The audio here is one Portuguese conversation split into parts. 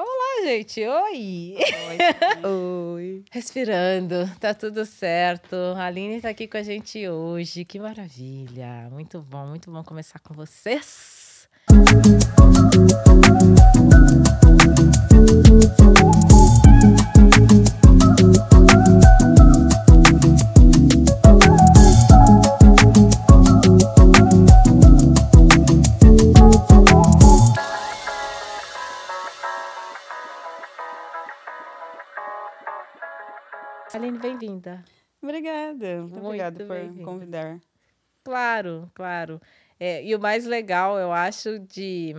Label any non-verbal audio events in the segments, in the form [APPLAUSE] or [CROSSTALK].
Olá, gente. Oi. Oi. [LAUGHS] Oi. Respirando. Tá tudo certo. A Aline tá aqui com a gente hoje. Que maravilha. Muito bom, muito bom começar com vocês. Música obrigada. Muito, obrigada por convidar. Claro, claro. É, e o mais legal, eu acho, de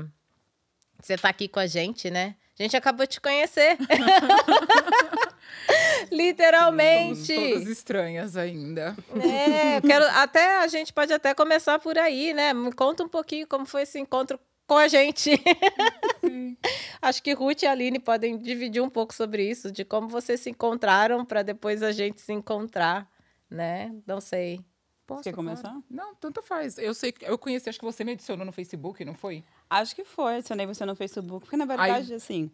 você estar tá aqui com a gente, né? A gente acabou de te conhecer. [LAUGHS] Literalmente. Somos todas estranhas ainda. É, quero até a gente pode até começar por aí, né? Me conta um pouquinho como foi esse encontro com a gente. [LAUGHS] Sim. [LAUGHS] Acho que Ruth e Aline podem dividir um pouco sobre isso, de como vocês se encontraram para depois a gente se encontrar, né? Não sei. Posso, Quer começar? Cara? Não, tanto faz. Eu sei eu conheci, acho que você me adicionou no Facebook, não foi? Acho que foi, adicionei você no Facebook, porque na verdade, Ai. assim,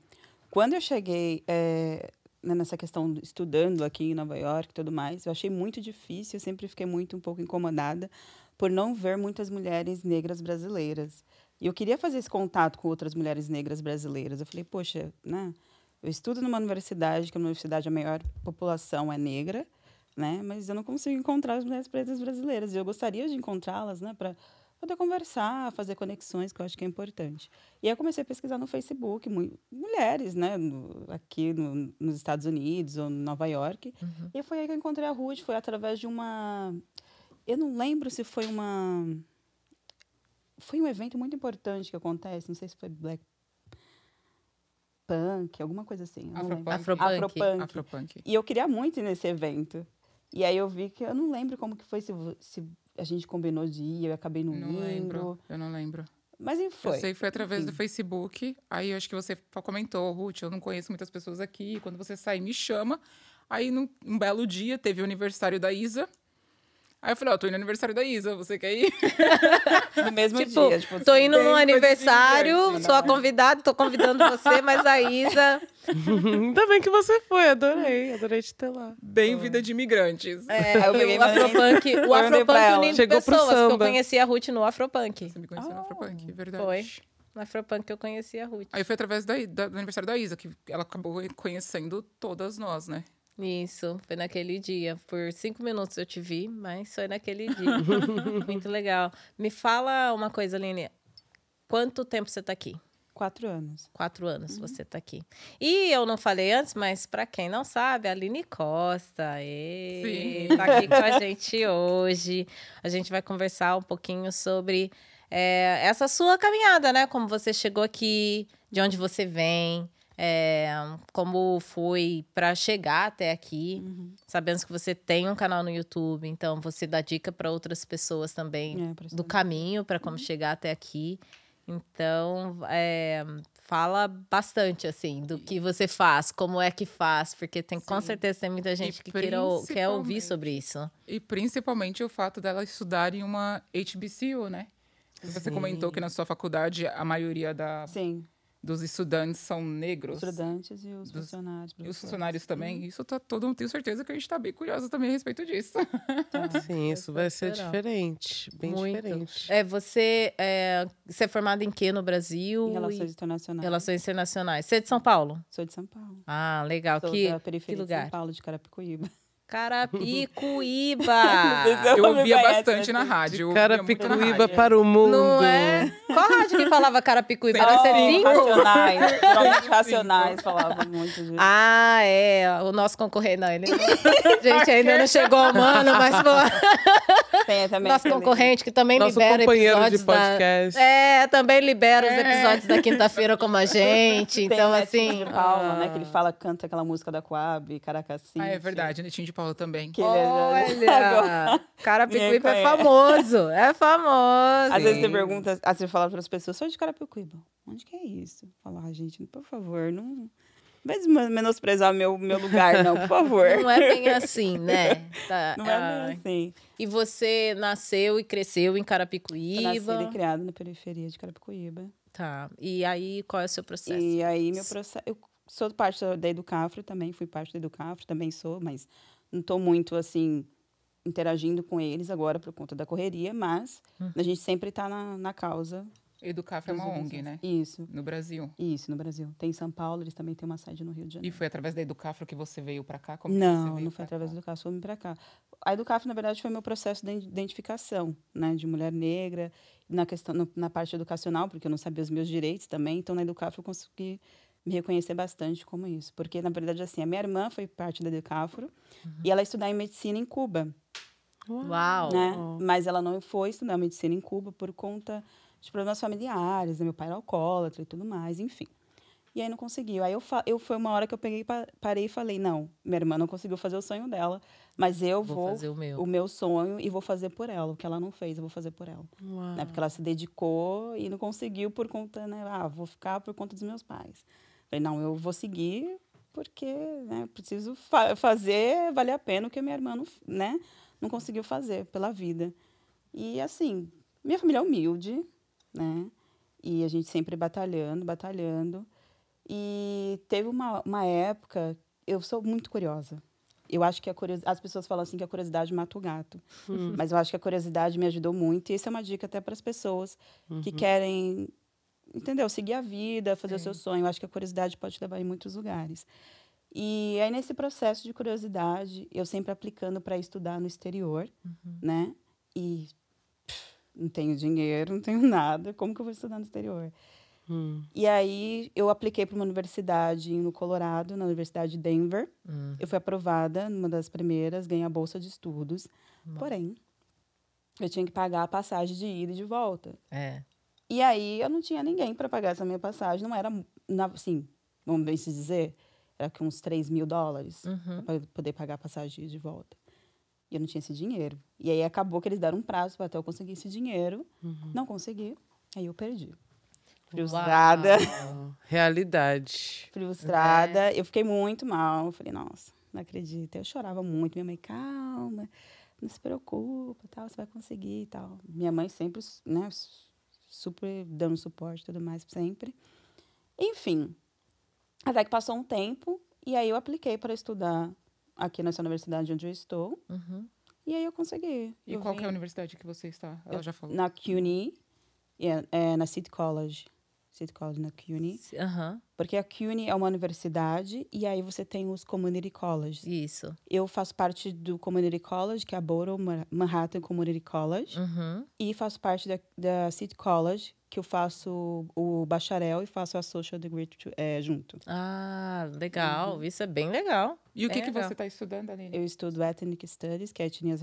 quando eu cheguei é, nessa questão estudando aqui em Nova York e tudo mais, eu achei muito difícil, eu sempre fiquei muito um pouco incomodada por não ver muitas mulheres negras brasileiras. E eu queria fazer esse contato com outras mulheres negras brasileiras. Eu falei, poxa, né? Eu estudo numa universidade, que é uma universidade a maior população é negra, né? Mas eu não consigo encontrar as mulheres pretas brasileiras. E eu gostaria de encontrá-las, né? Para poder conversar, fazer conexões, que eu acho que é importante. E aí eu comecei a pesquisar no Facebook mulheres, né, no, aqui no, nos Estados Unidos ou em Nova York. Uhum. E foi aí que eu encontrei a Ruth, foi através de uma eu não lembro se foi uma foi um evento muito importante que acontece, não sei se foi Black Punk, alguma coisa assim. Afropunk. Afropunk. Afropunk. Afropunk. E eu queria muito ir nesse evento. E aí eu vi que eu não lembro como que foi se, se a gente combinou de ir, eu acabei não, não indo. lembro. Eu não lembro. Mas e foi? Eu sei que foi através do Facebook. Aí eu acho que você comentou, Ruth, eu não conheço muitas pessoas aqui. Quando você sair, me chama. Aí, num, um belo dia, teve o aniversário da Isa. Aí eu falei, ó, oh, tô indo no aniversário da Isa, você quer ir? [LAUGHS] No mesmo tipo, dia. Tipo, tô assim, indo no aniversário, sou a né? convidada, tô convidando você, mas a Isa... [LAUGHS] Ainda bem que você foi, adorei. Adorei te ter lá. Bem vida de imigrantes. É, eu peguei [LAUGHS] o Afropunk, o Afropunk unindo Chegou pessoas, pro samba. eu conheci a Ruth no Afropunk. Você me conheceu oh, no Afropunk, ah. verdade. Foi. No Afropunk que eu conheci a Ruth. Aí foi através da, da, do aniversário da Isa, que ela acabou conhecendo todas nós, né? Isso, foi naquele dia. Por cinco minutos eu te vi, mas foi naquele [LAUGHS] dia. Muito legal. Me fala uma coisa, Aline. Quanto tempo você está aqui? Quatro anos. Quatro anos uhum. você está aqui. E eu não falei antes, mas para quem não sabe, a Aline Costa está aqui com a [LAUGHS] gente hoje. A gente vai conversar um pouquinho sobre é, essa sua caminhada, né? Como você chegou aqui, de onde você vem, é, como foi para chegar até aqui. Uhum. Sabemos que você tem um canal no YouTube, então você dá dica para outras pessoas também é, do caminho para como uhum. chegar até aqui. Então, é, fala bastante, assim, do que você faz, como é que faz, porque tem, Sim. com certeza tem muita gente e que queira, quer ouvir sobre isso. E principalmente o fato dela estudar em uma HBCU, né? Você Sim. comentou que na sua faculdade a maioria da, Sim dos estudantes são negros. Os estudantes e os dos, funcionários. E os funcionários uhum. também. Isso tá todo mundo, tenho certeza que a gente está bem curiosa também a respeito disso. Tá. [LAUGHS] Sim, isso vai ser diferente, bem Muito. diferente. É, você, é, você é formada em quê no Brasil? Em relações internacionais. Relações internacionais. Você é de São Paulo? Sou de São Paulo. Ah, legal. Sou que, da periferia que lugar? de São Paulo, de Carapicuíba. Carapicuíba! [LAUGHS] É eu ouvia bastante na rádio. Carapicuíba para o mundo. Não é? Qual rádio que falava Carapicuíba? Era C5? Racionais. [LAUGHS] racionais falavam muito Ah, é. O nosso concorrente, não. Ele... [LAUGHS] Gente, ainda não chegou, mano, mas foi. também, nosso também. concorrente que também Nosso libera episódios de podcast. Da... É, também libera é. os episódios da quinta-feira como a gente. Tem então, assim. De Palma, né, ah... né? Que ele fala, canta aquela música da Coab, Caracacinho. Ah, é verdade, Netinho de Paulo também. Que é Olha! [LAUGHS] Carapicuíba é famoso, é famoso. Às Sim. vezes você pergunta, ah, você fala para as pessoas, sou de Carapicuíba. Onde que é isso? Falar, ah, gente, por favor, não... Mas menosprezar meu, meu lugar, não, por favor. Não é bem assim, né? [LAUGHS] Tá, não é bem assim. E você nasceu e cresceu em Carapicuíba? Eu nasci e criado na periferia de Carapicuíba. Tá. E aí, qual é o seu processo? E aí, meu processo... Eu sou parte da Educafro também, fui parte da Educafro, também sou, mas não estou muito assim interagindo com eles agora por conta da correria, mas uhum. a gente sempre está na, na causa. educar é uma ONG, né? Isso. No Brasil. Isso, no Brasil. Tem em São Paulo, eles também têm uma sede no Rio de Janeiro. E foi através da Educafro que você veio para cá? Como não, não foi através da Educafro, foi para cá. A Educafro, na verdade, foi meu processo de identificação, né? De mulher negra, na, questão, na parte educacional, porque eu não sabia os meus direitos também. Então, na Educafro, eu consegui me reconhecer bastante como isso. Porque, na verdade, assim, a minha irmã foi parte da Decafro uhum. e ela estudar em medicina em Cuba. Uau! Né? Mas ela não foi estudar medicina em Cuba por conta de problemas familiares, né? meu pai era alcoólatra e tudo mais, enfim. E aí não conseguiu. Aí eu, eu foi uma hora que eu peguei, parei e falei: não, minha irmã não conseguiu fazer o sonho dela, mas eu vou, vou fazer o meu. o meu sonho e vou fazer por ela. O que ela não fez, eu vou fazer por ela. Né? Porque ela se dedicou e não conseguiu por conta, né? Ah, vou ficar por conta dos meus pais. Falei, não, eu vou seguir porque né, preciso fa fazer valer a pena o que a minha irmã não, né, não conseguiu fazer pela vida. E assim, minha família é humilde, né? E a gente sempre batalhando, batalhando. E teve uma, uma época, eu sou muito curiosa. Eu acho que a as pessoas falam assim que a curiosidade mata o gato, uhum. mas eu acho que a curiosidade me ajudou muito e isso é uma dica até para as pessoas uhum. que querem entendeu? Seguir a vida, fazer Sim. o seu sonho. Eu acho que a curiosidade pode te levar em muitos lugares. E aí, nesse processo de curiosidade, eu sempre aplicando para estudar no exterior, uhum. né? E pff, não tenho dinheiro, não tenho [LAUGHS] nada, como que eu vou estudar no exterior? Hum. E aí, eu apliquei para uma universidade no Colorado, na Universidade de Denver. Uhum. Eu fui aprovada, numa das primeiras, ganhei a bolsa de estudos. Porém, eu tinha que pagar a passagem de ida e de volta. É. E aí eu não tinha ninguém para pagar essa minha passagem, não era, assim, vamos bem se dizer, era que uns 3 mil dólares uhum. para poder pagar a passagem de volta. E eu não tinha esse dinheiro. E aí acabou que eles deram um prazo para até eu conseguir esse dinheiro. Uhum. Não consegui, aí eu perdi. Frustrada. Uau. [LAUGHS] Realidade. Frustrada. É. Eu fiquei muito mal. Eu falei, nossa, não acredito. Eu chorava muito. Minha mãe, calma, não se preocupa, tal, você vai conseguir e tal. Minha mãe sempre, né, super dando suporte e tudo mais sempre. Enfim, até que passou um tempo e aí eu apliquei para estudar aqui nessa universidade onde eu estou. Uhum. E aí eu consegui. E eu qual vim... é a universidade que você está? Ela eu, já falou. Na CUNY, é, é, na City College. City College na CUNY. Porque a CUNY é uma universidade e aí você tem os community colleges. Isso. Eu faço parte do community college, que é a Borough Manhattan Community College. Uhum. E faço parte da, da City College, que eu faço o bacharel e faço a social degree é, junto. Ah, legal. Uhum. Isso é bem legal. E o que, é que legal. você está estudando, Aline? Eu estudo Ethnic Studies, que é etnias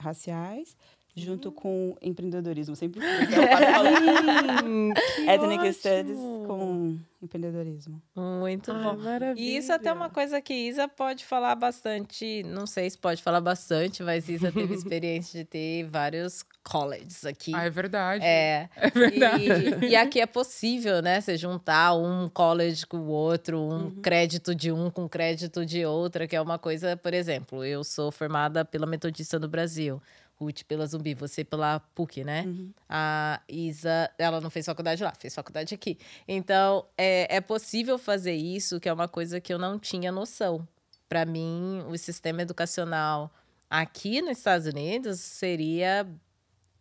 raciais junto com empreendedorismo. Sempre [LAUGHS] Ethnic então, ótimo. Studies com empreendedorismo. Muito ah, bom. Maravilha. E isso é até é uma coisa que Isa pode falar bastante, não sei se pode falar bastante, mas Isa teve [LAUGHS] experiência de ter vários colleges aqui. Ah, é verdade. É. É verdade. E, e aqui é possível, né? Você juntar um college com o outro, um uhum. crédito de um com crédito de outra, que é uma coisa, por exemplo, eu sou formada pela Metodista no Brasil. Ruth pela Zumbi, você pela PUC, né? Uhum. A Isa, ela não fez faculdade lá, fez faculdade aqui. Então, é, é possível fazer isso, que é uma coisa que eu não tinha noção. Para mim, o sistema educacional aqui nos Estados Unidos seria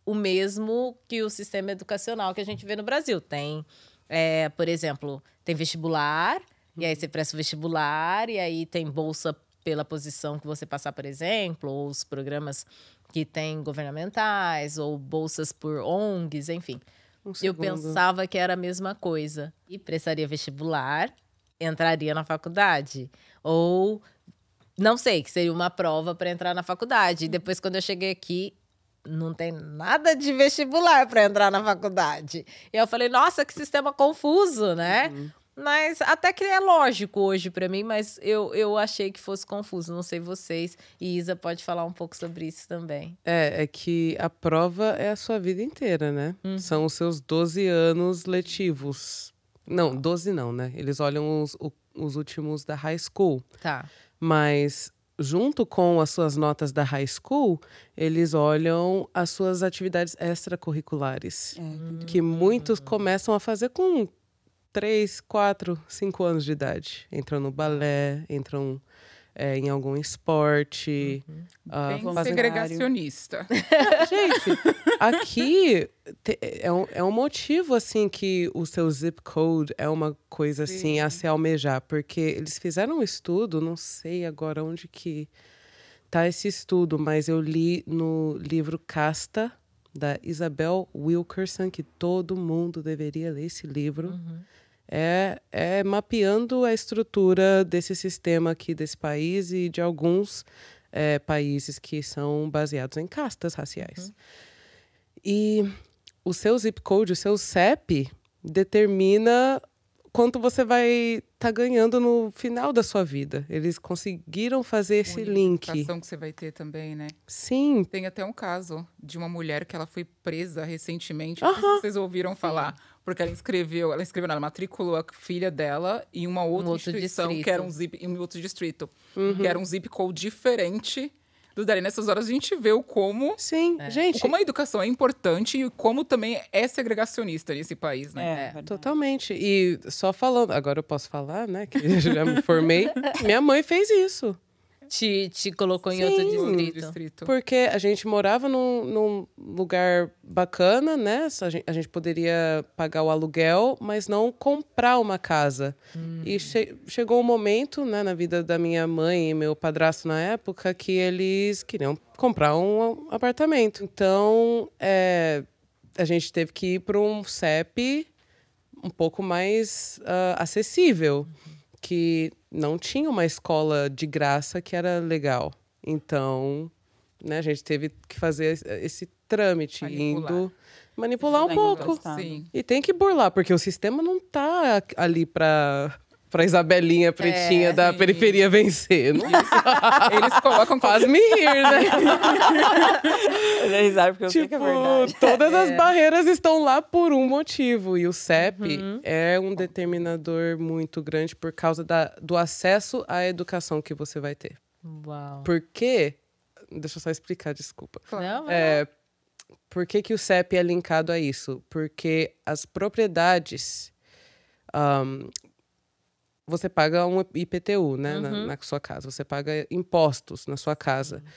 o mesmo que o sistema educacional que a gente vê no Brasil. Tem, é, por exemplo, tem vestibular, uhum. e aí uhum. você presta o vestibular, e aí tem bolsa pela posição que você passar, por exemplo, ou os programas que tem governamentais ou bolsas por ONGs, enfim. Um eu pensava que era a mesma coisa. E prestaria vestibular, entraria na faculdade. Ou não sei, que seria uma prova para entrar na faculdade. E depois, quando eu cheguei aqui, não tem nada de vestibular para entrar na faculdade. E eu falei, nossa, que sistema confuso, né? Uhum. Mas até que é lógico hoje para mim, mas eu, eu achei que fosse confuso, não sei vocês. E Isa pode falar um pouco sobre isso também. É, é que a prova é a sua vida inteira, né? Uhum. São os seus 12 anos letivos. Não, 12 não, né? Eles olham os, os últimos da high school. Tá. Mas junto com as suas notas da high school, eles olham as suas atividades extracurriculares, é. que hum. muitos começam a fazer com 3, 4, 5 anos de idade. Entram no balé, entram é, em algum esporte. Uhum. Uh, Bem segregacionista. [LAUGHS] Gente, aqui te, é, um, é um motivo, assim, que o seu zip code é uma coisa, Sim. assim, a se almejar. Porque eles fizeram um estudo, não sei agora onde que tá esse estudo, mas eu li no livro Casta, da Isabel Wilkerson, que todo mundo deveria ler esse livro. Uhum é, é mapeando a estrutura desse sistema aqui desse país e de alguns é, países que são baseados em castas raciais. Uhum. E o seu zip code, o seu CEP, determina quanto você vai estar tá ganhando no final da sua vida. Eles conseguiram fazer esse Uma link. A que você vai ter também, né? Sim. Tem até um caso de uma mulher que ela foi presa recentemente. Uh -huh. Vocês ouviram Sim. falar? Porque ela escreveu ela inscreveu, ela matriculou a filha dela em uma outra um instituição distrito. que era um zip, em outro distrito. Uhum. Que era um zip code diferente do Dari. Nessas horas a gente vê o como. Sim, é. gente. Como a educação é importante e como também é segregacionista nesse país, né? É, é. totalmente. E só falando, agora eu posso falar, né? Que eu já me formei. [LAUGHS] Minha mãe fez isso te, te colocou Sim, em outro distrito. distrito. Porque a gente morava num, num lugar bacana, né? A gente, a gente, poderia pagar o aluguel, mas não comprar uma casa. Hum. E che, chegou um momento, né, na vida da minha mãe e meu padrasto na época, que eles queriam comprar um apartamento. Então, é, a gente teve que ir para um CEP um pouco mais uh, acessível. Uhum que não tinha uma escola de graça que era legal. Então, né, a gente teve que fazer esse trâmite manipular. indo manipular um pouco. Sim. E tem que burlar, porque o sistema não está ali para pra Isabelinha pretinha é, da sim. periferia vencer. É? Eles colocam quase me rir, né? [LAUGHS] risada porque eu tipo, sei que é tipo, verdade. Todas é. as barreiras estão lá por um motivo. E o CEP uhum. é um determinador muito grande por causa da, do acesso à educação que você vai ter. Uau. Porque. Deixa eu só explicar, desculpa. Não, é, por que, que o CEP é linkado a isso? Porque as propriedades. Um, você paga um IPTU, né, uhum. na, na, sua casa. Você paga impostos na sua casa. Uhum.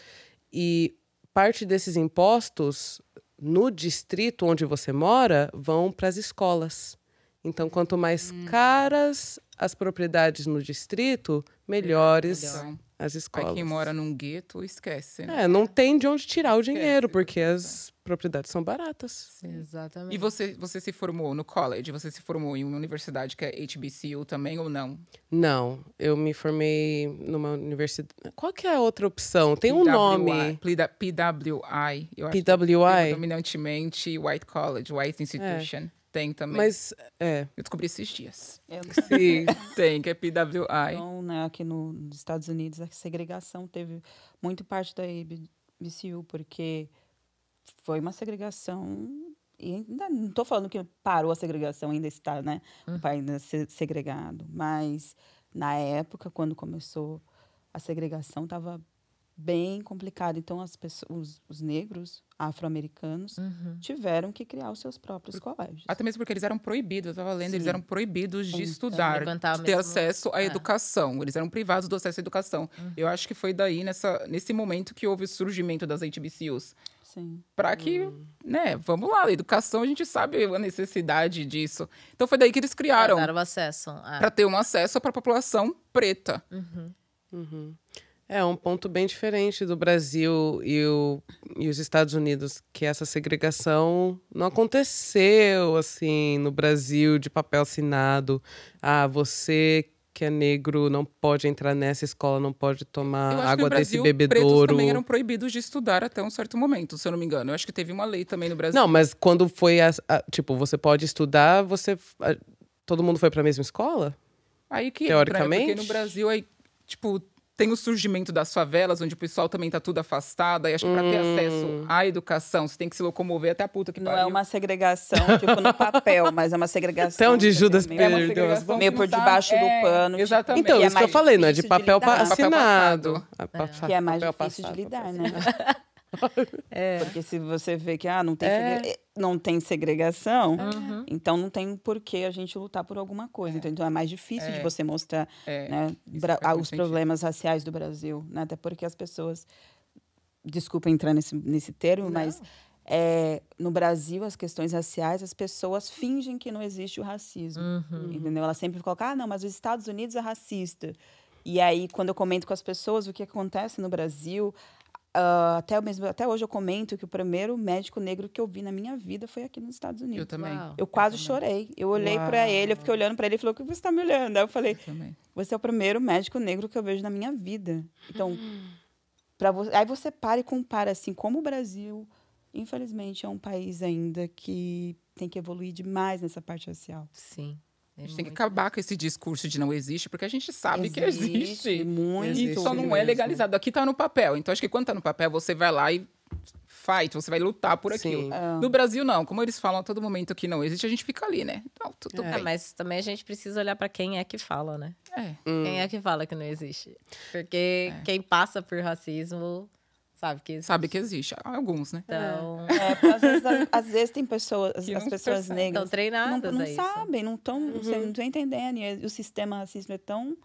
E parte desses impostos no distrito onde você mora vão para as escolas. Então, quanto mais hum. caras as propriedades no distrito, melhores Melhor as escolas. Para quem mora num gueto, esquece. Né? É, não tem de onde tirar o dinheiro, porque as propriedades são baratas. Sim. Exatamente. E você, você se formou no college? Você se formou em uma universidade que é HBCU também ou não? Não, eu me formei numa universidade. Qual que é a outra opção? Tem um PWI, nome. PWI. Eu acho é PWI. Predominantemente White College, White Institution. É. Tem também. Mas, é. Eu descobri esses dias. É. Sim, [LAUGHS] tem, que é PWI. Então, né, aqui no, nos Estados Unidos, a segregação teve muito parte da ABCU, porque foi uma segregação. E ainda não estou falando que parou a segregação, ainda está, né? Hum. O uhum. pai ainda se, segregado. Mas, na época, quando começou a segregação, estava bem complicado. Então, as pessoas, os, os negros afro-americanos uhum. tiveram que criar os seus próprios colégios. Até mesmo porque eles eram proibidos, eu estava lendo, Sim. eles eram proibidos de estudar, é, de ter mesmo... acesso à é. educação. Eles eram privados do acesso à educação. Uhum. Eu acho que foi daí, nessa, nesse momento, que houve o surgimento das HBCUs. Para que, hum. né, vamos lá, a educação a gente sabe a necessidade disso. Então foi daí que eles criaram. Para dar acesso. Ah. É. Para ter um acesso para a população preta. Uhum. Uhum. É um ponto bem diferente do Brasil e, o, e os Estados Unidos, que essa segregação não aconteceu assim no Brasil de papel assinado. Ah, você que é negro não pode entrar nessa escola, não pode tomar eu acho água que no Brasil, desse bebedouro. Pretos também eram proibidos de estudar até um certo momento, se eu não me engano. Eu acho que teve uma lei também no Brasil. Não, mas quando foi a, a tipo, você pode estudar, você a, todo mundo foi para a mesma escola? Aí que teoricamente né? porque no Brasil aí tipo tem o surgimento das favelas, onde o pessoal também tá tudo afastado. E acho que para hum. ter acesso hum. à educação, você tem que se locomover até a puta que não é pariu. Não é uma segregação, tipo, no papel, [LAUGHS] mas é uma segregação. Então, de Judas Pedro. É meio por debaixo é, do pano. Tipo, exatamente. Então, é isso que eu falei, né? De papel de assinado. É. Que é mais papel difícil né? passado, de lidar, né? É. [LAUGHS] Porque se você vê que ah, não, tem é. segre... não tem segregação, uhum. então não tem por que a gente lutar por alguma coisa. É. Então é mais difícil de é. você mostrar é. né, bra... os problemas sentido. raciais do Brasil. Né? Até porque as pessoas. Desculpa entrar nesse, nesse termo, não. mas é, no Brasil, as questões raciais, as pessoas fingem que não existe o racismo. Uhum. Entendeu? Ela sempre coloca, ah, não, mas os Estados Unidos é racista. E aí, quando eu comento com as pessoas o que acontece no Brasil, Uh, até, mesmo, até hoje eu comento que o primeiro médico negro que eu vi na minha vida foi aqui nos Estados Unidos. Eu também. Uau, eu quase eu chorei. Eu olhei para ele, eu fiquei olhando para ele e falou: "O que você está me olhando?" Aí eu falei: eu "Você é o primeiro médico negro que eu vejo na minha vida". Então, para [GASPS] você, aí você para e compara assim, como o Brasil, infelizmente, é um país ainda que tem que evoluir demais nessa parte racial. Sim. É a gente tem que acabar difícil. com esse discurso de não existe, porque a gente sabe existe, que existe. Muito. Existe, só não é mesmo. é legalizado. Aqui está no papel. Então, acho que quando está no papel, você vai lá e fight, você vai lutar por aquilo. Ah. No Brasil, não. Como eles falam a todo momento que não existe, a gente fica ali, né? Não, tudo é. bem. Ah, mas também a gente precisa olhar para quem é que fala, né? É. Hum. Quem é que fala que não existe? Porque é. quem passa por racismo sabe que existe. Sabe que existe. Alguns, né? Então... É, é às, vezes, às, vezes, tem pessoas, as pessoas negras... Estão treinadas Não, não é sabem, não estão uhum. entendendo. E o sistema racismo é tão...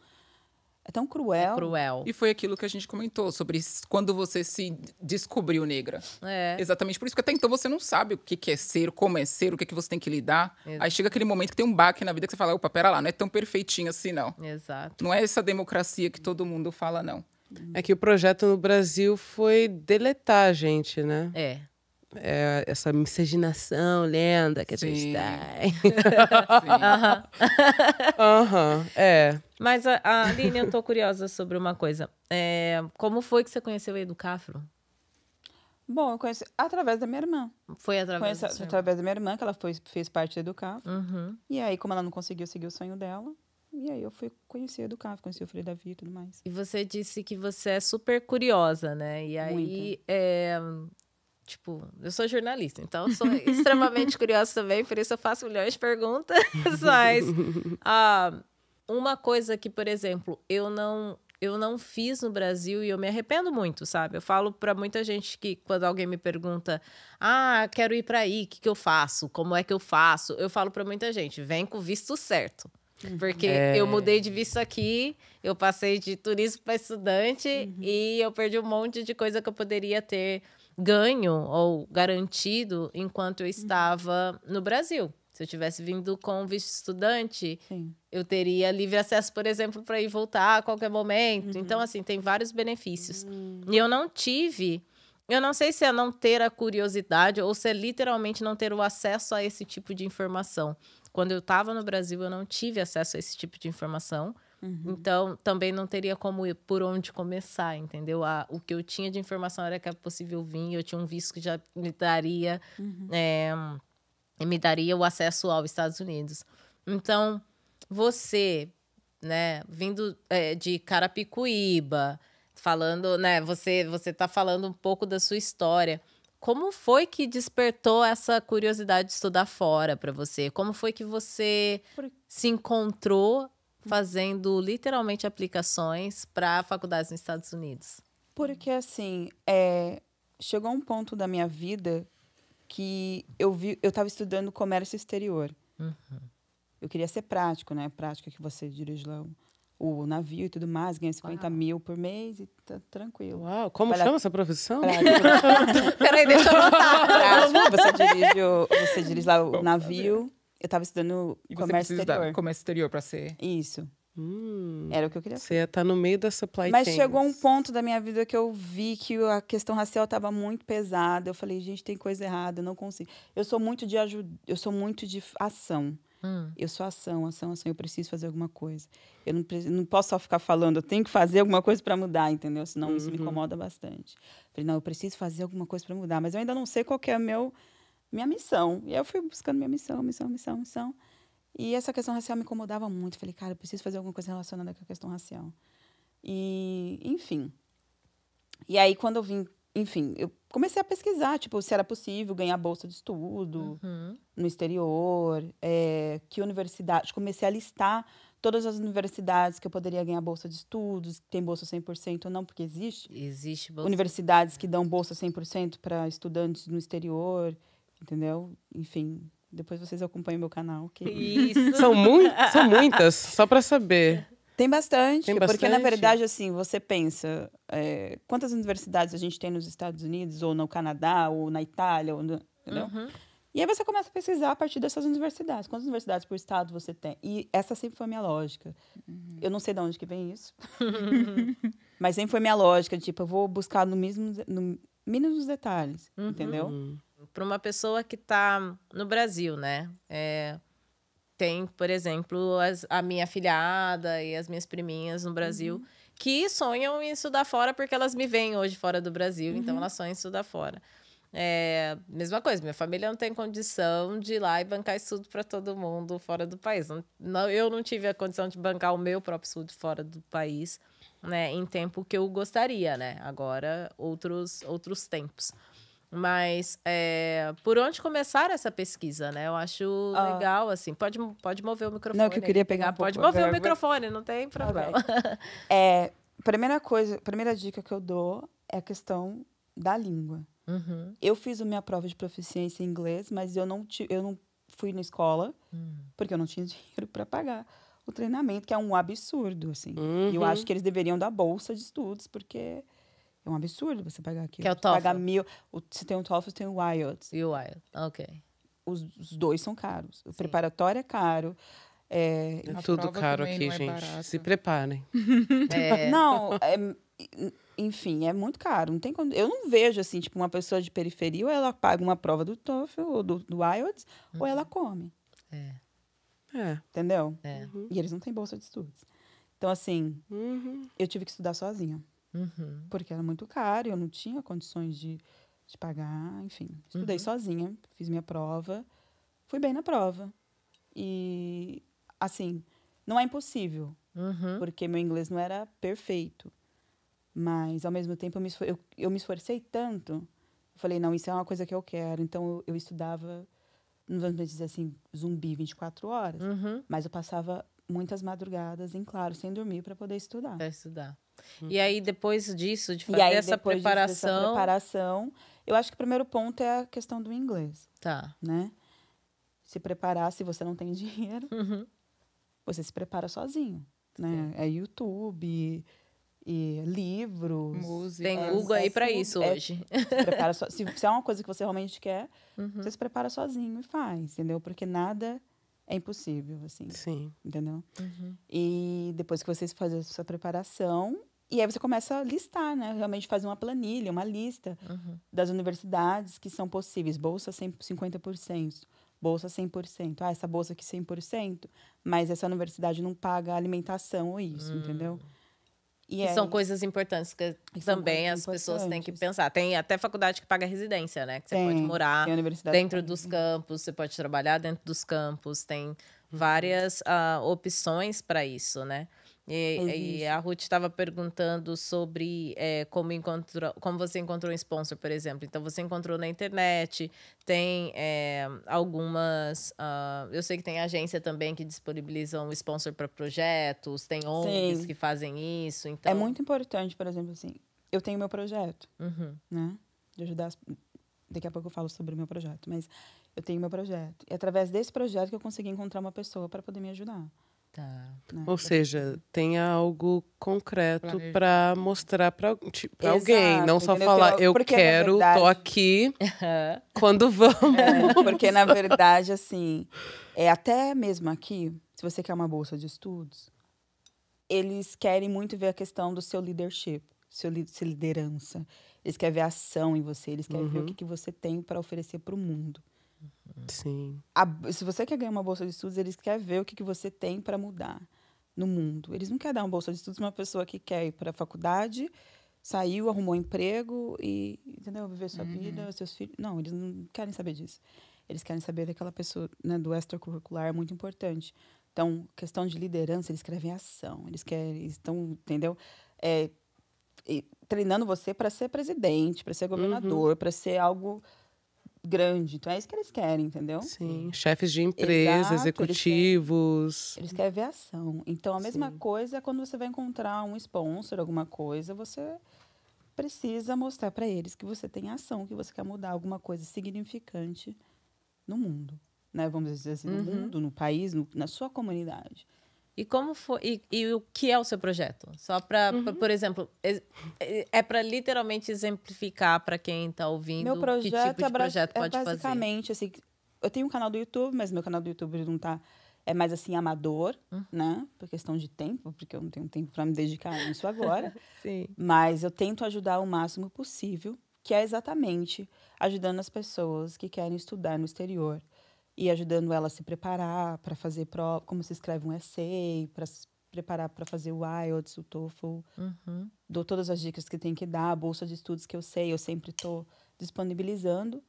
É tão cruel. É cruel. E foi aquilo que a gente comentou sobre quando você se descobriu negra. É. Exatamente por isso, que até então você não sabe o que é ser, como é ser, o que, é que você tem que lidar. Exato. Aí chega aquele momento que tem um baque na vida que você fala: opa, pera lá, não é tão perfeitinho assim, não. Exato. Não é essa democracia que todo mundo fala, não. É que o projeto no Brasil foi deletar a gente, né? É. é essa miscigenação lenda que a gente tem. [LAUGHS] Aham. Aham, é. Mas, a, a Aline, eu tô curiosa sobre uma coisa. É, como foi que você conheceu o Educafro? Bom, eu conheci através da minha irmã. Foi através conheci, através da minha irmã, que ela foi, fez parte do Educafro. Uhum. E aí, como ela não conseguiu seguir o sonho dela, e aí eu fui conhecer do CAF, conheci o Frei Davi e tudo mais. E você disse que você é super curiosa, né? E aí, é, tipo, eu sou jornalista, então sou [LAUGHS] extremamente curiosa também, por isso eu faço milhões de perguntas. [LAUGHS] mas ah, uma coisa que, por exemplo, eu não eu não fiz no Brasil e eu me arrependo muito, sabe? Eu falo para muita gente que quando alguém me pergunta: "Ah, quero ir para aí, o que que eu faço? Como é que eu faço?" Eu falo para muita gente: "Vem com o visto certo." Porque é... eu mudei de visto aqui, eu passei de turismo para estudante uhum. e eu perdi um monte de coisa que eu poderia ter ganho ou garantido enquanto eu uhum. estava uhum. no Brasil. Se eu tivesse vindo com visto estudante, Sim. eu teria livre acesso, por exemplo, para ir voltar a qualquer momento. Então, uhum. Então, assim, tem vários benefícios. Hum. E eu não tive. Eu não sei se é não ter a curiosidade ou se é literalmente não ter o acesso a esse tipo de informação. Quando eu estava no Brasil, eu não tive acesso a esse tipo de informação. Uhum. Então, também não teria como ir por onde começar, entendeu? A, o que eu tinha de informação era que era possível vir, eu tinha um visto que já me daria, uhum. é, me daria o acesso aos Estados Unidos. Então, você, né, vindo é, de Carapicuíba, falando, né, você, você tá falando um pouco da sua história. Como foi que despertou essa curiosidade de estudar fora para você? Como foi que você se encontrou fazendo literalmente aplicações para faculdades nos Estados Unidos? Porque assim, é... chegou um ponto da minha vida que eu vi, eu estava estudando comércio exterior. Uhum. Eu queria ser prático, né? Prática que você dirige lá o navio e tudo mais, ganha 50 Uau. mil por mês e tá tranquilo. Uau, como Para... chama essa profissão? Para... [LAUGHS] Peraí, deixa eu anotar. Você dirige, o, você dirige lá o navio. Eu estava estudando e comércio exterior. comércio exterior para ser. Isso. Hum, Era o que eu queria Você tá no meio da supply chain. Mas chains. chegou um ponto da minha vida que eu vi que a questão racial estava muito pesada. Eu falei, gente, tem coisa errada, eu não consigo. Eu sou muito de ajuda, eu sou muito de ação. Hum. Eu sou ação, ação, ação. Eu preciso fazer alguma coisa. Eu não, não posso só ficar falando, eu tenho que fazer alguma coisa para mudar, entendeu? Senão uhum. isso me uhum. incomoda bastante. Falei, não, eu preciso fazer alguma coisa para mudar, mas eu ainda não sei qual é a meu, minha missão. E aí eu fui buscando minha missão, missão, missão, missão. E essa questão racial me incomodava muito. Falei, cara, eu preciso fazer alguma coisa relacionada com a questão racial. E, enfim. E aí, quando eu vim enfim, eu comecei a pesquisar, tipo, se era possível ganhar bolsa de estudo uhum. no exterior, é, que universidade. Comecei a listar todas as universidades que eu poderia ganhar bolsa de estudos, tem bolsa 100% ou não, porque existe. Existe bolsa. Universidades que dão bolsa 100% para estudantes no exterior, entendeu? Enfim, depois vocês acompanham meu canal. Que... Isso. são, mu são muitas, só para saber. [LAUGHS] Tem bastante, tem bastante. porque na verdade, assim, você pensa, é, quantas universidades a gente tem nos Estados Unidos, ou no Canadá, ou na Itália, ou no, entendeu? Uhum. E aí você começa a pesquisar a partir dessas universidades. Quantas universidades por estado você tem? E essa sempre foi minha lógica. Uhum. Eu não sei de onde que vem isso. [LAUGHS] [LAUGHS] Mas sempre foi minha lógica, tipo, eu vou buscar no mesmo, no mínimos detalhes, uhum. entendeu? Para uma pessoa que está no Brasil, né? É, tem, por exemplo, as, a minha filhada e as minhas priminhas no Brasil uhum. que sonham em estudar fora porque elas me veem hoje fora do Brasil, então uhum. então elas sonham em estudar fora. É, mesma coisa, minha família não tem condição de ir lá e bancar estudo para todo mundo fora do país. Não, eu não tive a condição de bancar o meu próprio estudo fora do país, né, em tempo que eu gostaria, né? Agora outros outros tempos. Mas é, por onde começar essa pesquisa, né? Eu acho ah. legal, assim. Pode, pode mover o microfone. Não, que eu queria pegar tá? um Pode mover o microfone, não tem problema. [LAUGHS] é, primeira coisa, primeira dica que eu dou é a questão da língua. Uhum. Eu fiz a minha prova de proficiência em inglês, mas eu não, eu não fui na escola uhum. porque eu não tinha [LAUGHS] dinheiro para pagar o treinamento, que é um absurdo, assim. Uhum. Eu acho que eles deveriam dar bolsa de estudos, porque é um absurdo você pagar aquilo. Que é o TOEFL. Pagar mil. O, você tem o TOEFL, tem o IELTS. E o IELTS, ok. Os, os dois são caros. O Sim. preparatório é caro. É, é tudo caro aqui, é gente. Se preparem. [LAUGHS] É. Não, é, enfim, é muito caro. Não tem eu não vejo, assim, tipo, uma pessoa de periferia, ou ela paga uma prova do TOEFL ou do, do IELTS, uhum. ou ela uhum. come. É. É. Entendeu? É. E eles não têm bolsa de estudos. Então, assim, uhum. eu tive que estudar sozinha. Uhum. Porque era muito caro, eu não tinha condições de, de pagar, enfim. Estudei uhum. sozinha, fiz minha prova, fui bem na prova. E, assim, não é impossível, uhum. porque meu inglês não era perfeito. Mas, ao mesmo tempo, eu me, eu, eu me esforcei tanto. Eu falei, não, isso é uma coisa que eu quero. Então, eu, eu estudava, não vamos dizer assim, zumbi 24 horas. Uhum. Mas eu passava muitas madrugadas em claro, sem dormir, para poder estudar. Para estudar. Uhum. E aí, depois disso, de fazer e aí, essa, preparação... Disso, essa preparação. Eu acho que o primeiro ponto é a questão do inglês. Tá. Né? Se preparar, se você não tem [LAUGHS] dinheiro, uhum. você se prepara sozinho. Né? É YouTube, e livros. Música. Tem é, Google é, aí para isso é, hoje. Se, prepara so, se, se, é uma coisa que você realmente quer, uhum. você se prepara sozinho e faz, entendeu? Porque nada é impossível, assim. Sim. Entendeu? Uhum. E depois que você faz a sua preparação, e aí você começa a listar, né? Realmente fazer uma planilha, uma lista uhum. das universidades que são possíveis. Bolsa 50%, bolsa 100%. Ah, essa bolsa aqui 100%, mas essa universidade não paga alimentação ou isso, uhum. entendeu? E é... são coisas importantes que e também as pessoas têm que pensar. Tem até faculdade que paga residência, né? Que você tem, pode morar dentro dos campos, você pode trabalhar dentro dos campos, tem uhum. várias uh, opções para isso, né? E, e a Ruth estava perguntando sobre é, como, encontrou, como você encontrou um sponsor, por exemplo. Então, você encontrou na internet, tem é, algumas. Uh, eu sei que tem agência também que disponibilizam um sponsor para projetos, tem ONGs Sim. que fazem isso. Então... É muito importante, por exemplo, assim, eu tenho meu projeto, uhum. né? De ajudar as daqui a pouco eu falo sobre o meu projeto, mas eu tenho meu projeto. E através desse projeto que eu consegui encontrar uma pessoa para poder me ajudar. Tá. Né? Ou seja, tenha algo concreto para mostrar para tipo, alguém, não só falar eu é, porque, quero, verdade... tô aqui, quando [LAUGHS] é, vamos. porque na verdade, assim, é até mesmo aqui, se você quer uma bolsa de estudos, eles querem muito ver a questão do seu leadership, seu li liderança. Eles querem ver a ação em você, eles querem uhum. ver o uhum. que, que você tem para oferecer para o mundo. Sim. A, se você quer ganhar uma bolsa de estudos, eles querem ver o que, que você tem para mudar no mundo. Eles não querem dar uma bolsa de estudos para uma pessoa que quer ir para a faculdade, saiu, arrumou um emprego e, entendeu, viver sua uhum. vida, seus filhos. Não, eles não querem saber disso. Eles querem saber daquela pessoa, né, do extracurricular, é muito importante. Então, questão de liderança, eles querem ação, eles querem, estão, entendeu? É, treinando você para ser presidente, para ser governador, uhum. para ser algo grande. Então é isso que eles querem, entendeu? Sim, chefes de empresa, Exato, executivos. Eles querem, eles querem ver ação. Então a mesma coisa é quando você vai encontrar um sponsor, alguma coisa, você precisa mostrar para eles que você tem ação, que você quer mudar alguma coisa significante no mundo, né? Vamos dizer assim, uhum. no mundo, no país, no, na sua comunidade. E como foi e, e, o que é o seu projeto? Só para, uhum. por exemplo, é, é para literalmente exemplificar para quem está ouvindo meu projeto que tipo de projeto é, é pode é basicamente, fazer. assim, eu tenho um canal do YouTube, mas meu canal do YouTube não tá é mais assim amador, uhum. né? Por questão de tempo, porque eu não tenho tempo para me dedicar nisso agora. [LAUGHS] Sim. Mas eu tento ajudar o máximo possível, que é exatamente ajudando as pessoas que querem estudar no exterior e ajudando ela a se preparar para fazer como se escreve um essay, para se preparar para fazer o IELTS, o TOEFL. Uhum. Dou todas as dicas que tem que dar, a bolsa de estudos que eu sei, eu sempre estou disponibilizando.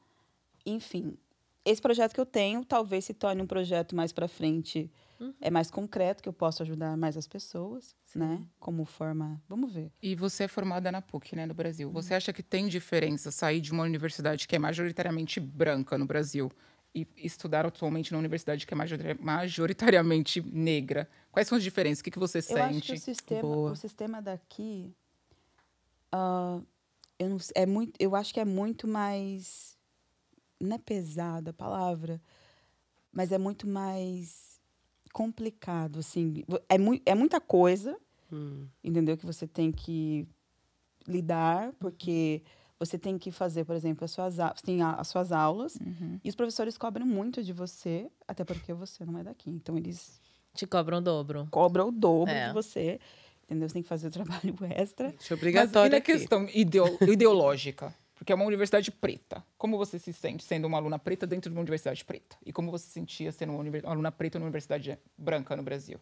Enfim, esse projeto que eu tenho talvez se torne um projeto mais para frente, uhum. é mais concreto, que eu possa ajudar mais as pessoas, Sim. né? Como forma, vamos ver. E você é formada na PUC, né, no Brasil. Uhum. Você acha que tem diferença sair de uma universidade que é majoritariamente branca no Brasil e estudar atualmente na universidade que é majoritariamente negra. Quais são as diferenças? O que, que você eu sente? Eu acho que o sistema, o sistema daqui, uh, eu, não, é muito, eu acho que é muito mais, não é pesada a palavra, mas é muito mais complicado, assim. É, mu é muita coisa, hum. entendeu? Que você tem que lidar, porque... Hum você tem que fazer, por exemplo, as suas, a... tem a, as suas aulas. Uhum. E os professores cobram muito de você, até porque você não é daqui. Então, eles. Te cobram o dobro. Cobram o dobro é. de você. Entendeu? Você tem que fazer o [LAUGHS] trabalho extra. Isso é obrigatório. Mas e na questão ideo... ideológica? Porque é uma universidade preta. Como você se sente sendo uma aluna preta dentro de uma universidade preta? E como você se sentia sendo uma aluna preta numa universidade branca no Brasil?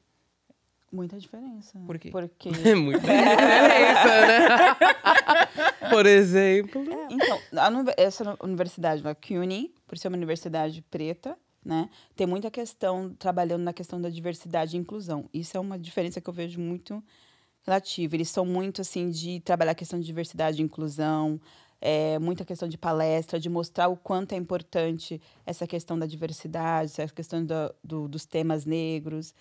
Muita diferença. Por quê? Porque... [LAUGHS] É muita diferença, né? [LAUGHS] Por exemplo... É, então, a, essa universidade, a né, CUNY, por ser uma universidade preta, né? Tem muita questão, trabalhando na questão da diversidade e inclusão. Isso é uma diferença que eu vejo muito relativa. Eles são muito, assim, de trabalhar a questão de diversidade e inclusão, é, muita questão de palestra, de mostrar o quanto é importante essa questão da diversidade, essa questão do, do, dos temas negros,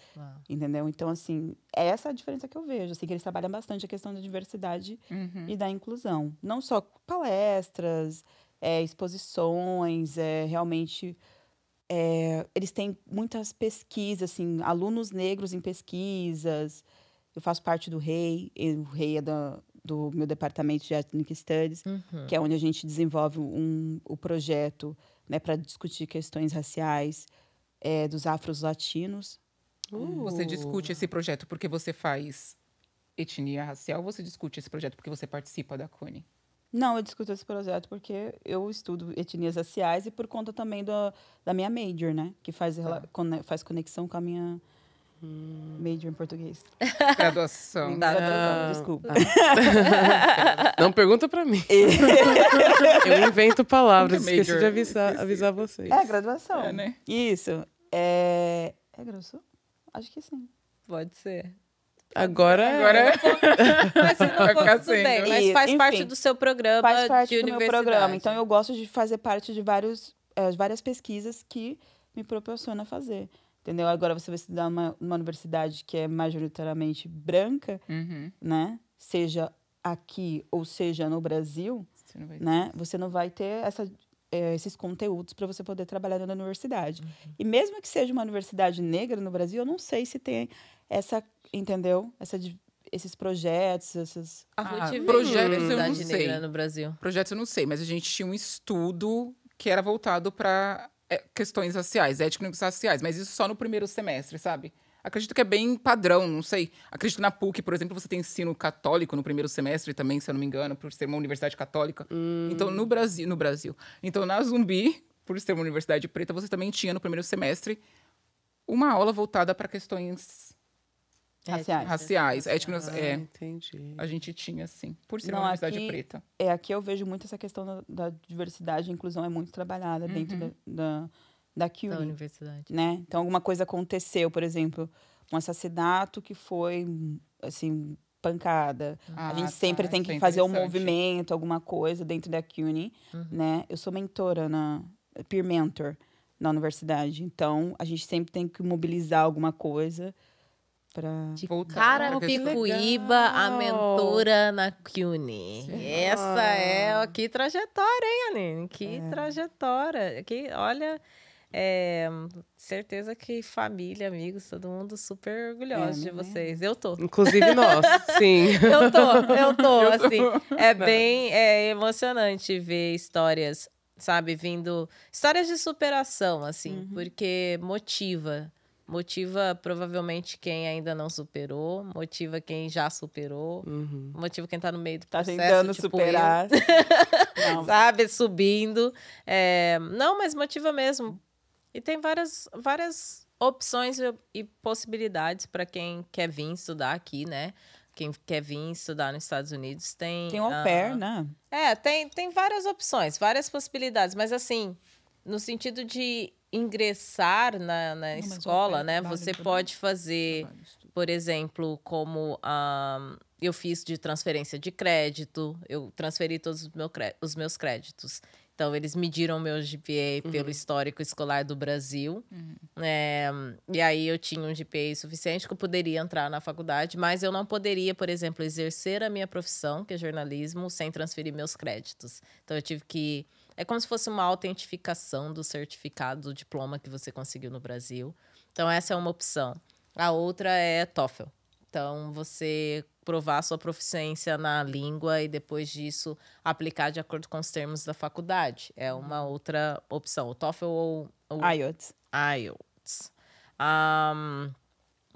entendeu? Então, assim, é essa a diferença que eu vejo, assim, que eles trabalham bastante a questão da diversidade uhum. e da inclusão. Não só palestras, é, exposições, é, realmente... É, eles têm muitas pesquisas, assim, alunos negros em pesquisas. Eu faço parte do REI, o REI é da, do meu departamento de Ethnic Studies, uhum. que é onde a gente desenvolve um, o projeto né, para discutir questões raciais é, dos afros-latinos. Uh, você discute esse projeto porque você faz etnia racial ou você discute esse projeto porque você participa da CUNY? Não, eu discuto esse projeto porque eu estudo etnias raciais e por conta também do, da minha major, né? Que faz, tá. faz conexão com a minha Hum. Major em português. [LAUGHS] Graduação. Não. Graduação, ah. desculpa. Ah. [LAUGHS] Não pergunta pra mim. É. [LAUGHS] Eu invento palavras, esqueci de avisar, avisar vocês. É, graduação. É, né? Isso. É... É graduação? Acho que sim. Pode ser. Agora, é. Agora é Mas, se for, Bem. Mas faz Enfim, parte do seu programa faz parte de do meu programa. Então eu gosto de fazer parte de vários, é, várias pesquisas que me proporciona fazer entendeu? Agora você vai estudar uma, universidade que é majoritariamente branca, uhum. né? Seja aqui ou seja no Brasil, você não vai né? ter, né? você não vai ter essa, é, esses conteúdos para você poder trabalhar na universidade. Uhum. E mesmo que seja uma universidade negra no Brasil, eu não sei se tem essa, entendeu? Essa esses projetos, essas ah, ah projetos eu não sei. no Brasil. Projetos eu não sei, mas a gente tinha um estudo que era voltado para é, questões raciais, étnico-raciais, mas isso só no primeiro semestre, sabe? Acredito que é bem padrão, não sei. Acredito que na PUC, por exemplo, você tem ensino católico no primeiro semestre também, se eu não me engano, por ser uma universidade católica. Hum. Então, no Brasil, no Brasil. Então, na Zumbi, por ser uma universidade preta, você também tinha no primeiro semestre uma aula voltada para questões é, raciais. Raciais, étnicas. Ah, é. Entendi. A gente tinha, sim. Por ser Não, uma universidade aqui, preta. É, aqui eu vejo muito essa questão da, da diversidade e inclusão é muito trabalhada uhum. dentro da, da, da CUNY. Da universidade. Né? Então, alguma coisa aconteceu, por exemplo, um assassinato que foi, assim, pancada. Ah, a gente tá, sempre tem que é fazer um movimento, alguma coisa dentro da CUNY, uhum. né? Eu sou mentora na... Peer Mentor na universidade. Então, a gente sempre tem que mobilizar alguma coisa Pra... De voltar. Cara no Picuíba, é a mentora na CUNY. Essa é... Que trajetória, hein, Aline? Que é. trajetória. Que, olha... É, certeza que família, amigos, todo mundo super orgulhoso é, de né? vocês. É? Eu tô. Inclusive nós, [LAUGHS] sim. eu tô, eu tô, [LAUGHS] eu assim. Tô. É bem é, emocionante ver histórias, sabe, vindo. Histórias de superação, assim, uhum. porque motiva. Motiva provavelmente quem ainda não superou, motiva quem já superou, uhum. motiva quem está no meio do tá processo. Tá tentando tipo superar. [LAUGHS] [LAUGHS] Sabe, subindo. É, não, mas motiva mesmo. E tem várias, várias opções e possibilidades para quem quer vir estudar aqui, né? Quem quer vir estudar nos Estados Unidos tem. Tem au ah, pair, uh, né? É, tem, tem várias opções, várias possibilidades, mas assim, no sentido de ingressar na, na escola, né? Você pode fazer, por exemplo, como um, ah, eu fiz de transferência de crédito, eu transferi todos os, os meus créditos. Então, eles mediram meu GPA uhum. pelo histórico escolar do Brasil. Uhum. É, e aí, eu tinha um GPA suficiente que eu poderia entrar na faculdade, mas eu não poderia, por exemplo, exercer a minha profissão, que é jornalismo, sem transferir meus créditos. Então, eu tive que é como se fosse uma autentificação do certificado, do diploma que você conseguiu no Brasil. Então, essa é uma opção. A outra é TOEFL. Então, você provar sua proficiência na língua e depois disso aplicar de acordo com os termos da faculdade. É uma uhum. outra opção. O TOEFL ou. ou... IELTS. IELTS. Um,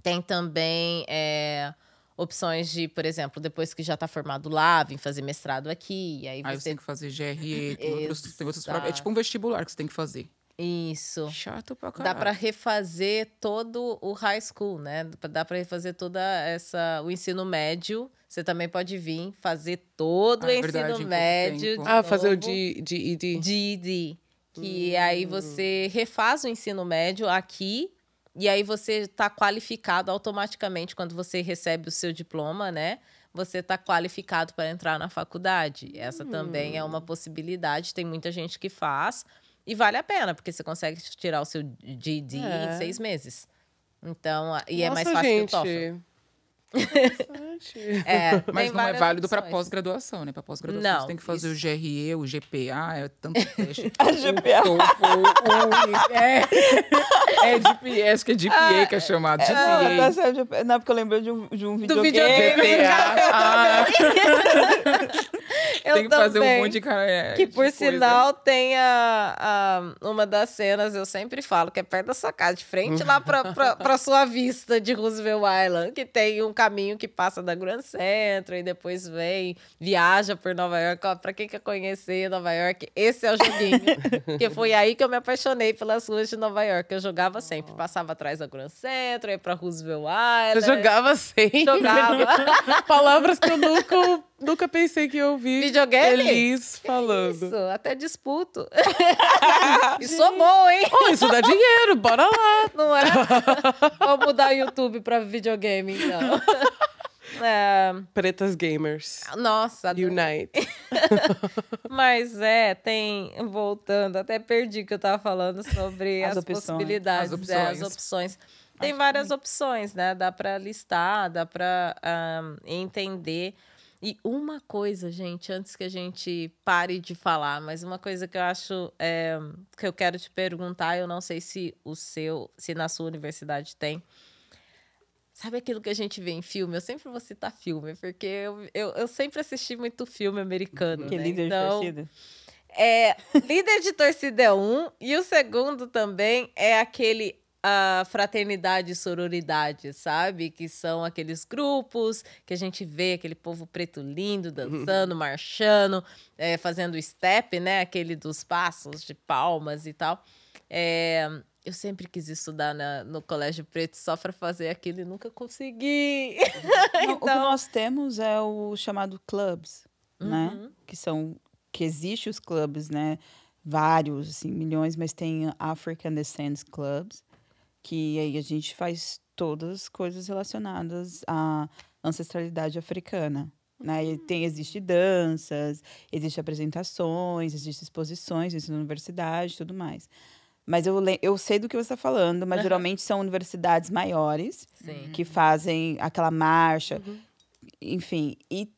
tem também. É, opções de, por exemplo, depois que já está formado lá, vim fazer mestrado aqui. E aí, aí você... tem que fazer GRE, tem outros, tem outros É tipo um vestibular que você tem que fazer. Isso. Chato pra caralho. Dá para refazer todo o high school, né? Dá para refazer toda essa o ensino médio. Você também pode vir fazer todo ah, é o ensino verdade, médio. Ah, novo. fazer o de de ID. Que hum. aí você refaz o ensino médio aqui e aí você está qualificado automaticamente quando você recebe o seu diploma, né? Você está qualificado para entrar na faculdade. Essa hum. também é uma possibilidade. Tem muita gente que faz e vale a pena porque você consegue tirar o seu GD é. em seis meses. Então, e é Nossa, é mais fácil gente. que o TOEFL é, é mas não é válido para pós-graduação, né? Para pós-graduação você tem que fazer isso. o GRE, o GPA, é tanto [LAUGHS] teste. a GPA. O, o, o, é, é, é GPA, é, acho que é GPA ah, que é chamado. É, GPA. Não, tá não, porque eu lembrei de um, de um videogame. Do videogame. GPA. [LAUGHS] Ah. Eu tem que fazer um monte de cara. que por sinal tem a, a, uma das cenas, eu sempre falo, que é perto da sua casa, de frente lá para pra, pra sua vista de Roosevelt Island, que tem um caminho que passa da Grand Central e depois vem, viaja por Nova York. Para quem quer conhecer Nova York, esse é o joguinho. [LAUGHS] Que foi aí que eu me apaixonei pelas ruas de Nova York. Eu jogava sempre, passava atrás da Grand Central, ia para Roosevelt Island. Eu jogava sempre. Jogava. [LAUGHS] Palavras que eu nunca, nunca pensei que eu ouvi. Videogame? Feliz falando. Isso, até disputo. [LAUGHS] e é bom, hein? Oh, isso dá dinheiro, bora lá. Não é? Vamos mudar o YouTube para videogame, então. [LAUGHS] É. Pretas Gamers. Nossa, Unite. [LAUGHS] Mas é, tem. Voltando, até perdi que eu tava falando sobre as, as opções, possibilidades, as opções. É, as opções. Tem Acho várias que... opções, né? Dá para listar, dá para um, entender. E uma coisa, gente, antes que a gente pare de falar, mas uma coisa que eu acho é, que eu quero te perguntar, eu não sei se o seu, se na sua universidade tem, Sabe aquilo que a gente vê em filme? Eu sempre vou citar filme, porque eu, eu, eu sempre assisti muito filme americano. Que uhum. né? líder então, de torcida? É, líder de torcida é um, e o segundo também é aquele a fraternidade e sororidade, sabe? Que são aqueles grupos que a gente vê aquele povo preto lindo uhum. dançando, marchando, é, fazendo step, né? Aquele dos passos de palmas e tal. É, eu sempre quis estudar na, no Colégio Preto só para fazer aquilo e nunca consegui. então... [LAUGHS] O que então nós temos é o chamado clubs, né? uhum. né? Que são que existem os clubes, né? Vários, assim, milhões, mas tem African Descent Clubs, que aí a gente faz todas as coisas relacionadas à ancestralidade africana. Né? tem, hum. existe danças, existe apresentações, existe exposições, existe na universidade tudo mais. Mas eu, eu sei do que você está falando, mas uhum. geralmente são universidades maiores Sim. que fazem aquela marcha. Uhum. Enfim, e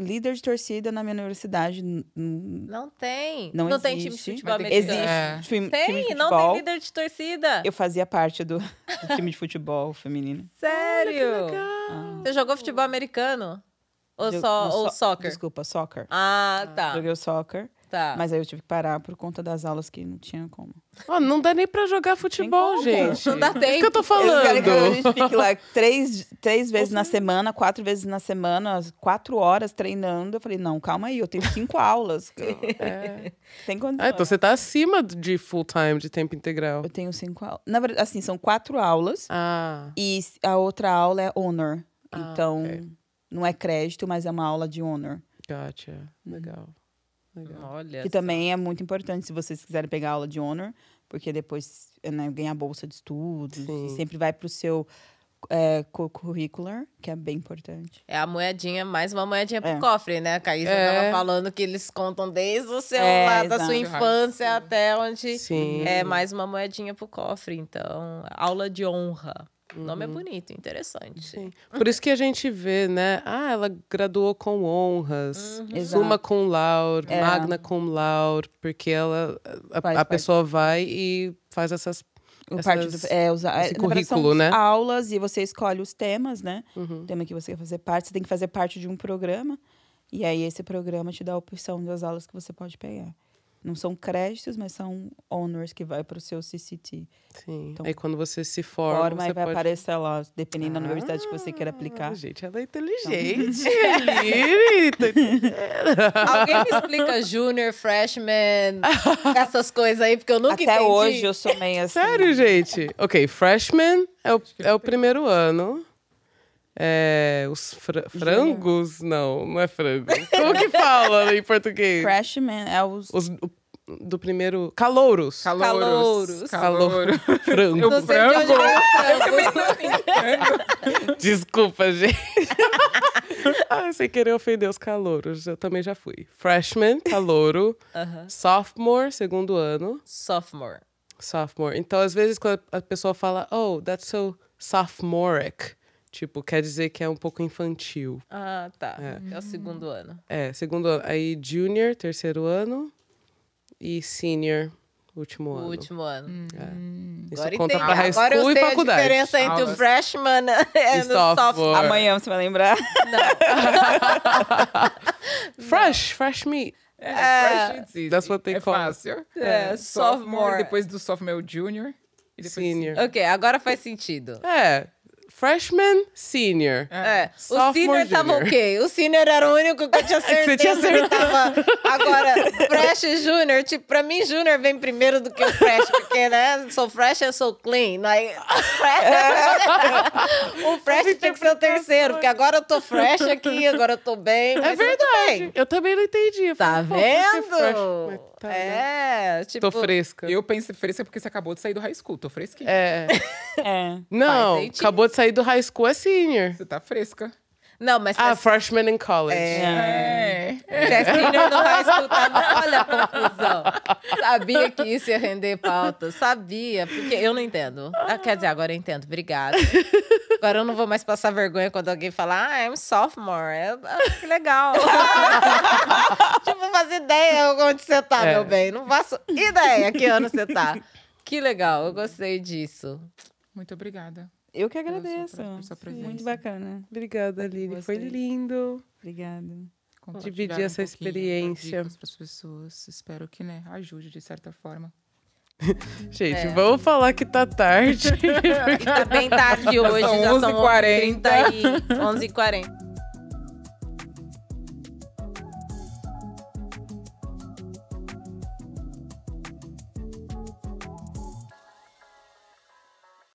líder de torcida na minha universidade. Não tem. Não, não tem time de futebol americano. Existe. É. Time, tem, time de futebol. não tem líder de torcida. Eu fazia parte do, do [LAUGHS] time de futebol feminino. Sério? Ah. Você jogou futebol americano? Ou, Eu, só, ou so soccer? Desculpa, soccer. Ah, tá. Joguei o soccer. Tá. Mas aí eu tive que parar por conta das aulas que não tinha como. Oh, não dá nem pra jogar futebol, gente. Não dá tempo. É isso que eu tô falando. Eu que a gente fique lá três, três vezes na uhum. semana, quatro vezes na semana, quatro horas treinando. Eu falei, não, calma aí, eu tenho cinco aulas. [LAUGHS] É. Tem condição. Ah, então você tá acima de full time, de tempo integral. Eu tenho cinco aulas. Na verdade, assim, são quatro aulas. Ah. E a outra aula é honor. Ah, então, okay. não é crédito, mas é uma aula de honor. Gotcha. Uhum. Legal. Hum. Olha. Que só. também é muito importante se vocês quiserem pegar aula de honor, porque depois né, ganha bolsa de estudos Sim. e sempre vai para o seu é, curricular, que é bem importante. É a moedinha, mais uma moedinha pro é. cofre, né? A Caísa é. tava falando que eles contam desde o seu é, da sua infância Sim. até onde Sim. é mais uma moedinha pro cofre. Então, aula de honra. O nome é uhum. bonito, interessante. Sim. Por isso que a gente vê, né? Ah, ela graduou com honras, uhum. suma com laur, é. magna com laur, porque ela a, faz, a faz. pessoa vai e faz essas o essas, parte do, é, esse é, currículo, né? aulas e você escolhe os temas, né? Uhum. O tema que você quer fazer parte, você tem que fazer parte de um programa. E aí esse programa te dá a opção das aulas que você pode pegar. Não são créditos, mas são honors que vai para o seu CCT. Sim. Então, aí quando você se forma. Forma e vai pode... aparecer lá, dependendo ah, da universidade que você queira aplicar. Gente, ela é então. inteligente. Então... [LAUGHS] Alguém me explica junior, freshman, essas coisas aí, porque eu nunca Até entendi. Até hoje eu sou meio assim. Sério, gente? Ok, freshman é o, é o primeiro ano. É, os frangos? Não, não é frango. Como que fala em português? freshman é os. os o, do primeiro. Calouros. Calouros. Calouros. Calouro. [LAUGHS] É é frango. frango. Desculpa, gente. ah, sem querer ofender os calouros. Eu também já fui. Freshman, calouro. Uh -huh. Sophomore, segundo ano. Sophomore. Sophomore. Então, às vezes, quando a pessoa fala, oh, that's so sophomoric. Tipo, quer dizer que é um pouco infantil. Ah, tá. É, é o segundo ano. É, segundo ano. Aí junior, terceiro ano. E senior, último o ano. Último ano. Hum. É. Isso Agora conta entendi. pra high Agora eu sei a faculdade. diferença entre Aulas. o freshman e, [LAUGHS] é, e sophomore. sophomore. Amanhã você vai lembrar. Não. [LAUGHS] fresh, Não. fresh meat. É, é, fresh that's what they é call. fácil. É, é. Sophomore. sophomore. Depois do sophomore, é junior. E senior. Ok, agora faz sentido. É. Freshman, senior. É. é o senior tava ok, O senior era o único que eu tinha certeza [LAUGHS] é você tinha certeza. Agora, fresh junior, tipo, pra mim, junior vem primeiro do que o fresh, porque, né? Sou fresh, eu sou clean. Like, [LAUGHS] fresh. [LAUGHS] O fresh então tinha que ser o tá terceiro, porque agora eu tô fresh aqui, agora eu tô bem. É verdade. Eu, eu também não entendi. tá falei, tá, vendo? Tá, é, né? tipo. Tô fresca. Eu penso fresca porque você acabou de sair do high school, tô fresquinha. É. [LAUGHS] é. Não, acabou de sair do high school, é senior. Você tá fresca. Não, mas. Ah, freshman in college. É. é. é. Não, no high school Olha a confusão. Sabia que isso ia render pauta. Sabia, porque eu não entendo. Ah, quer dizer, agora eu entendo. Obrigada. Agora eu não vou mais passar vergonha quando alguém falar, ah, I'm sophomore. É, ah, que legal. [LAUGHS] tipo, fazer ideia onde você tá, é. meu bem. Não faço ideia que ano você tá. Que legal, eu gostei disso. Muito obrigada. Eu que agradeço. Pra, Muito bacana. Obrigada, Lili. Foi lindo. Obrigada. Dividir essa um né, experiência. para as pessoas. Espero que né, ajude de certa forma. [LAUGHS] Gente, é. vamos falar que tá tarde. Porque... [LAUGHS] Tá bem tarde tá hoje, são 11h40. 11h40.